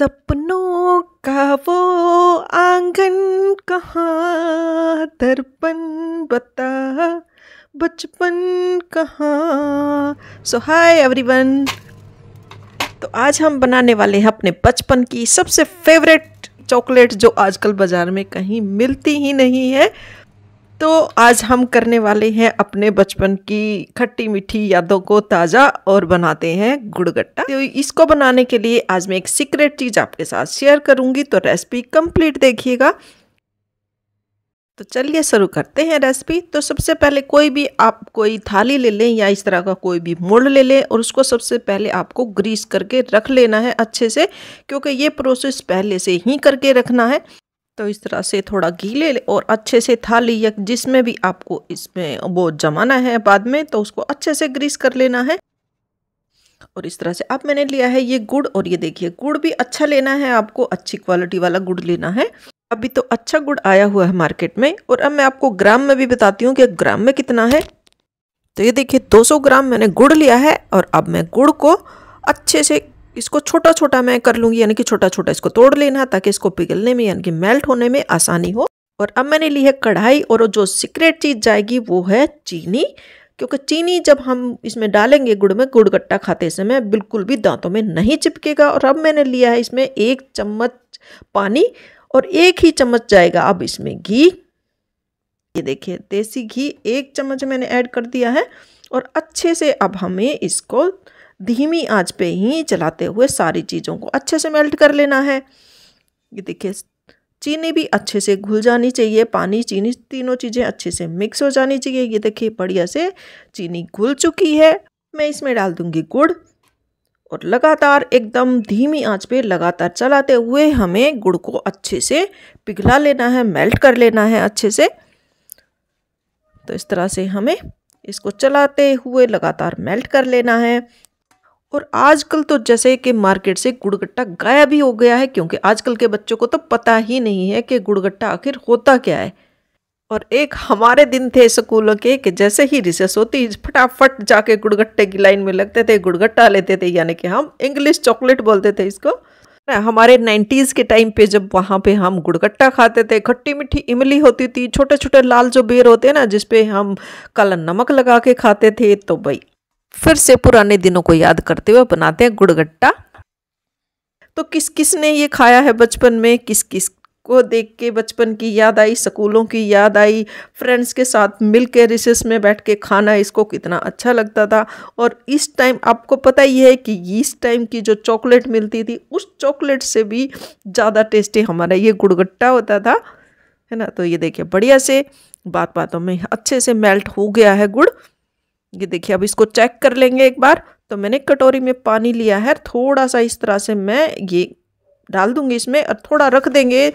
सपनों का वो आंगन कहाँ दर्पण बता बचपन कहाँ सो हाय एवरीवन तो आज हम बनाने वाले हैं अपने बचपन की सबसे फेवरेट चॉकलेट जो आजकल बाज़ार में कहीं मिलती ही नहीं है तो आज हम करने वाले हैं अपने बचपन की खट्टी मीठी यादों को ताज़ा और बनाते हैं गुड़गट्टा तो इसको बनाने के लिए आज मैं एक सीक्रेट चीज़ आपके साथ शेयर करूंगी तो रेसिपी कंप्लीट देखिएगा तो चलिए शुरू करते हैं रेसिपी तो सबसे पहले कोई भी आप कोई थाली ले लें या इस तरह का कोई भी मोल्ड ले लें और उसको सबसे पहले आपको ग्रीस करके रख लेना है अच्छे से क्योंकि ये प्रोसेस पहले से ही करके रखना है तो इस तरह से थोड़ा घी ले ले और अच्छे से थाली या जिसमें भी आपको इसमें वो जमाना है बाद में तो उसको अच्छे से ग्रीस कर लेना है और इस तरह से अब मैंने लिया है ये गुड़ और ये देखिए गुड़ भी अच्छा लेना है आपको अच्छी क्वालिटी वाला गुड़ लेना है अभी तो अच्छा गुड़ आया हुआ है मार्केट में और अब मैं आपको ग्राम में भी बताती हूँ कि ग्राम में कितना है तो ये देखिए 200 ग्राम मैंने गुड़ लिया है और अब मैं गुड़ को अच्छे से इसको छोटा छोटा मैं कर लूंगी यानी कि छोटा छोटा इसको तोड़ लेना ताकि इसको पिघलने में यानी कि मेल्ट होने में आसानी हो और अब मैंने ली है कढ़ाई और जो सीक्रेट चीज़ जाएगी वो है चीनी क्योंकि चीनी जब हम इसमें डालेंगे गुड़ में गुड़ गट्टा खाते समय बिल्कुल भी दांतों में नहीं चिपकेगा और अब मैंने लिया है इसमें एक चम्मच पानी और एक ही चम्मच जाएगा अब इसमें घी ये देखिए देसी घी एक चम्मच मैंने ऐड कर दिया है और अच्छे से अब हमें इसको धीमी आंच पे ही चलाते हुए सारी चीज़ों को अच्छे से मेल्ट कर लेना है ये देखिए चीनी भी अच्छे से घुल जानी चाहिए पानी चीनी तीनों चीज़ें अच्छे से मिक्स हो जानी चाहिए ये देखिए बढ़िया से चीनी घुल चुकी है मैं इसमें डाल दूंगी गुड़ और लगातार एकदम धीमी आंच पे लगातार चलाते हुए हमें गुड़ को अच्छे से पिघला लेना है मेल्ट कर लेना है अच्छे से तो इस तरह से हमें इसको चलाते हुए लगातार मेल्ट कर लेना है और आजकल तो जैसे कि मार्केट से गुड़गट्टा गायब ही हो गया है क्योंकि आजकल के बच्चों को तो पता ही नहीं है कि गुड़गट्टा आखिर होता क्या है और एक हमारे दिन थे स्कूलों के कि जैसे ही रिसेस होती फटाफट जाके गुड़गट्टे की लाइन में लगते थे गुड़गट्टा लेते थे यानी कि हम इंग्लिश चॉकलेट बोलते थे इसको हमारे नाइन्टीज़ के टाइम पे जब वहाँ पे हम गुड़गट्टा खाते थे खट्टी मीठी इमली होती थी छोटे छोटे लाल जो बेर होते हैं ना जिसपे हम काला नमक लगा के खाते थे तो भाई फिर से पुराने दिनों को याद करते हुए बनाते हैं गुड़गट्टा तो किस किस ने ये खाया है बचपन में किस किस को देख के बचपन की याद आई स्कूलों की याद आई फ्रेंड्स के साथ मिल के रिसेस में बैठ के खाना इसको कितना अच्छा लगता था और इस टाइम आपको पता ही है कि इस टाइम की जो चॉकलेट मिलती थी उस चॉकलेट से भी ज़्यादा टेस्टी हमारा ये गुड़गट्टा होता था है ना तो ये देखिए बढ़िया से बात बातों में अच्छे से मेल्ट हो गया है गुड़ ये देखिए अब इसको चेक कर लेंगे एक बार तो मैंने कटोरी में पानी लिया है थोड़ा सा इस तरह से मैं ये डाल दूंगी इसमें और थोड़ा रख देंगे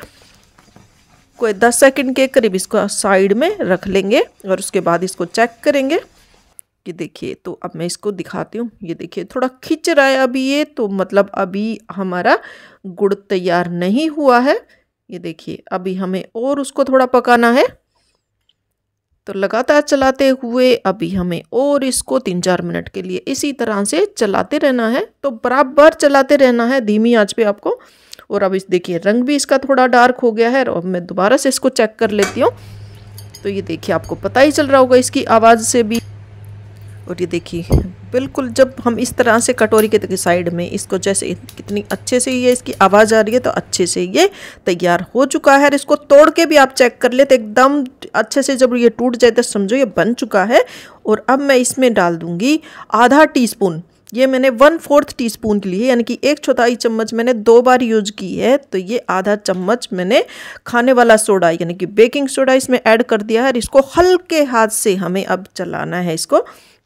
कोई दस सेकंड के करीब इसको साइड में रख लेंगे और उसके बाद इसको चेक करेंगे ये देखिए तो अब मैं इसको दिखाती हूँ ये देखिए थोड़ा खिंच रहा है अभी ये तो मतलब अभी हमारा गुड़ तैयार नहीं हुआ है ये देखिए अभी हमें और उसको थोड़ा पकाना है तो लगातार चलाते हुए अभी हमें और इसको तीन चार मिनट के लिए इसी तरह से चलाते रहना है तो बराबर चलाते रहना है धीमी आंच पे आपको और अब इस देखिए रंग भी इसका थोड़ा डार्क हो गया है और मैं दोबारा से इसको चेक कर लेती हूँ तो ये देखिए आपको पता ही चल रहा होगा इसकी आवाज़ से भी और ये देखिए बिल्कुल जब हम इस तरह से कटोरी के साइड में इसको जैसे कितनी अच्छे से ये इसकी आवाज़ आ रही है तो अच्छे से ये तैयार हो चुका है और इसको तोड़ के भी आप चेक कर ले तो एकदम अच्छे से जब ये टूट जाए तो समझो ये बन चुका है और अब मैं इसमें डाल दूँगी आधा टी स्पून ये मैंने वन फोर्थ टी स्पून के लिए यानी कि एक चौथाई चम्मच मैंने दो बार यूज की है तो ये आधा चम्मच मैंने खाने वाला सोडा यानी कि बेकिंग सोडा इसमें ऐड कर दिया है और इसको हल्के हाथ से हमें अब चलाना है इसको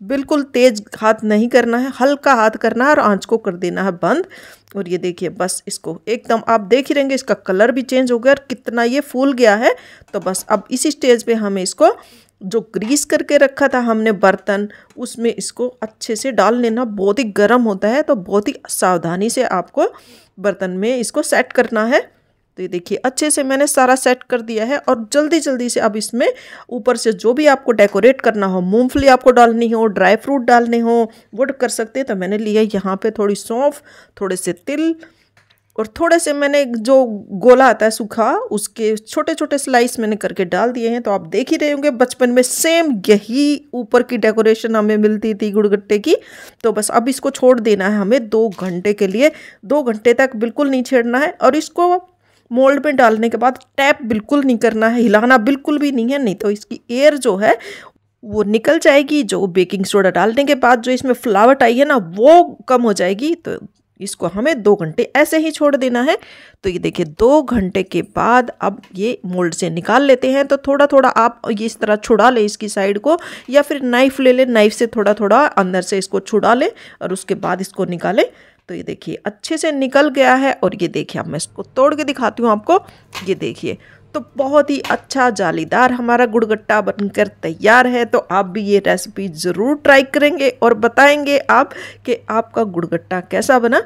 बिल्कुल तेज हाथ नहीं करना है हल्का हाथ करना है और आंच को कर देना है बंद और ये देखिए बस इसको एकदम आप देख ही रहेंगे इसका कलर भी चेंज हो गया और कितना ये फूल गया है तो बस अब इसी स्टेज पे हमें इसको जो ग्रीस करके रखा था हमने बर्तन उसमें इसको अच्छे से डाल लेना बहुत ही गर्म होता है तो बहुत ही सावधानी से आपको बर्तन में इसको सेट करना है तो ये देखिए अच्छे से मैंने सारा सेट कर दिया है और जल्दी जल्दी से अब इसमें ऊपर से जो भी आपको डेकोरेट करना हो मूंगफली आपको डालनी हो ड्राई फ्रूट डालने हो वो कर सकते हैं तो मैंने लिया यहाँ पे थोड़ी सौंफ थोड़े से तिल और थोड़े से मैंने जो गोला आता है सूखा उसके छोटे छोटे स्लाइस मैंने करके डाल दिए हैं तो आप देख ही रहे होंगे बचपन में सेम यही ऊपर की डेकोरेशन हमें मिलती थी गुड़गट्टे की तो बस अब इसको छोड़ देना है हमें दो घंटे के लिए दो घंटे तक बिल्कुल नहीं छेड़ना है और इसको मोल्ड में डालने के बाद टैप बिल्कुल नहीं करना है हिलाना बिल्कुल भी नहीं है नहीं तो इसकी एयर जो है वो निकल जाएगी जो बेकिंग सोडा डालने के बाद जो इसमें फ्लावट आई है ना वो कम हो जाएगी तो इसको हमें दो घंटे ऐसे ही छोड़ देना है तो ये देखिए दो घंटे के बाद अब ये मोल्ड से निकाल लेते हैं तो थोड़ा थोड़ा आप ये इस तरह छुड़ा लें इसकी साइड को या फिर नाइफ ले लें नाइफ से थोड़ा थोड़ा अंदर से इसको छुड़ा लें और उसके बाद इसको निकालें तो ये देखिए अच्छे से निकल गया है और ये देखिए अब मैं इसको तोड़ के दिखाती हूँ आपको ये देखिए तो बहुत ही अच्छा जालीदार हमारा गुड़गट्टा बनकर तैयार है तो आप भी ये रेसिपी ज़रूर ट्राई करेंगे और बताएंगे आप कि आपका गुड़गट्टा कैसा बना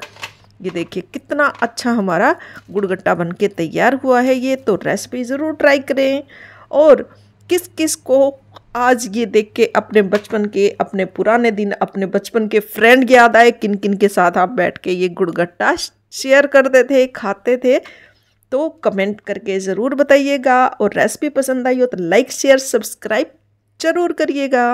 ये देखिए कितना अच्छा हमारा गुड़गट्टा बन के तैयार हुआ है ये तो रेसिपी ज़रूर ट्राई करें और किस किस को आज ये देख के अपने बचपन के अपने पुराने दिन अपने बचपन के फ्रेंड याद आए किन किन के साथ आप बैठ के ये गुड़गट्टा शेयर करते थे खाते थे तो कमेंट करके ज़रूर बताइएगा और रेसिपी पसंद आई हो तो लाइक शेयर सब्सक्राइब ज़रूर करिएगा